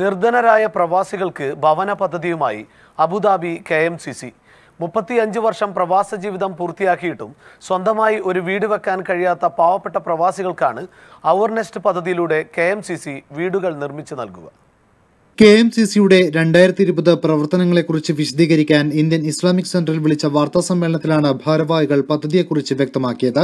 നിർധനരായ പ്രവാസികൾക്ക് ഭവന പദ്ധതിയുമായി Abu Dhabi K M C C മുപ്പത്തിയഞ്ച് വർഷം പ്രവാസ ജീവിതം പൂർത്തിയാക്കിയിട്ടും സ്വന്തമായി ഒരു വീട് വെക്കാൻ കഴിയാത്ത പാവപ്പെട്ട പ്രവാസികൾക്കാണ് അവർനെസ്റ്റ് പദ്ധതിയിലൂടെ കെ വീടുകൾ നിർമ്മിച്ചു നൽകുക കെ എം സി സിയുടെ രണ്ടായിരത്തി ഇരുപത് പ്രവർത്തനങ്ങളെക്കുറിച്ച് വിശദീകരിക്കാൻ ഇന്ത്യൻ ഇസ്ലാമിക് സെന്ററിൽ വിളിച്ച വാർത്താ സമ്മേളനത്തിലാണ് ഭാരവാഹികൾ പദ്ധതിയെക്കുറിച്ച് വ്യക്തമാക്കിയത്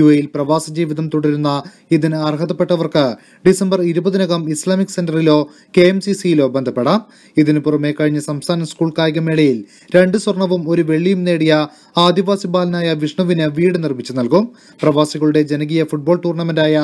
യു എയിൽ പ്രവാസ ജീവിതം തുടരുന്ന ഇതിന് അർഹതപ്പെട്ടവർക്ക് ഡിസംബർ ഇരുപതിനകം ഇസ്ലാമിക് സെന്ററിലോ കെ എം സി സിയിലോ ബന്ധപ്പെടാം ഇതിനു പുറമെ കഴിഞ്ഞ സംസ്ഥാന സ്കൂൾ കായികമേളയിൽ രണ്ട് സ്വർണവും ഒരു വെള്ളിയും നേടിയ ആദിവാസി ബാലനായ വിഷ്ണുവിന് വീട് നിർമ്മിച്ച് നൽകും പ്രവാസികളുടെ ജനകീയ ഫുട്ബോൾ ടൂർണമെന്റായ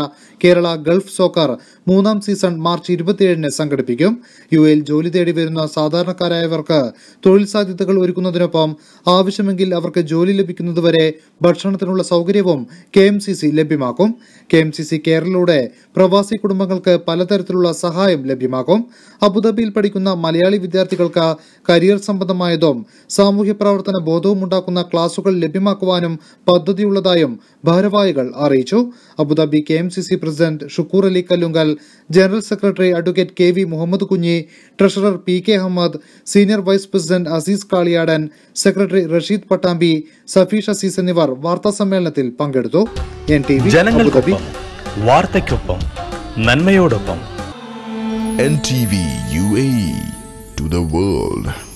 കേരള ഗൾഫ് സോക്കർ മൂന്നാം സീസൺ മാർച്ച് ഇരുപത്തിയേഴിന് സംഘടിപ്പിക്കും യു എയിൽ ജോലി തേടി വരുന്ന സാധാരണക്കാരായവർക്ക് തൊഴിൽ സാധ്യതകൾ ഒരുക്കുന്നതിനൊപ്പം ആവശ്യമെങ്കിൽ അവർക്ക് ജോലി ലഭിക്കുന്നതുവരെ ഭക്ഷണത്തിനുള്ള സൗകര്യവും കെ എം സി സി ലഭ്യമാക്കും കെ എം സി സി കെയറിലൂടെ പ്രവാസി കുടുംബങ്ങൾക്ക് പലതരത്തിലുള്ള സഹായം ലഭ്യമാക്കും അബുദാബിയിൽ പഠിക്കുന്ന മലയാളി വിദ്യാർത്ഥികൾക്ക് കരിയർ സംബന്ധമായതും സാമൂഹ്യ പ്രവർത്തന ബോധവും ഉണ്ടാക്കുന്ന ക്ലാസുകൾ ലഭ്യമാക്കുവാനും പദ്ധതിയുള്ളതായും ഭാരവാഹികൾ അറിയിച്ചു Abu Dhabi K president Shukoor Ali Kallungal general secretary advocate K V Muhammad Kunhi treasurer P K Ahmed senior vice president Aziz Kaliyadan secretary Rasheed Pattambi Safeesh Aziz എന്നിവർ വാർത്താ സമ്മേളനത്തിൽ പങ്കെടുത്തു എൻ ടി വി വാർത്തയ്ക്കൊപ്പം നന്മയോടൊപ്പം N T V U A to the world.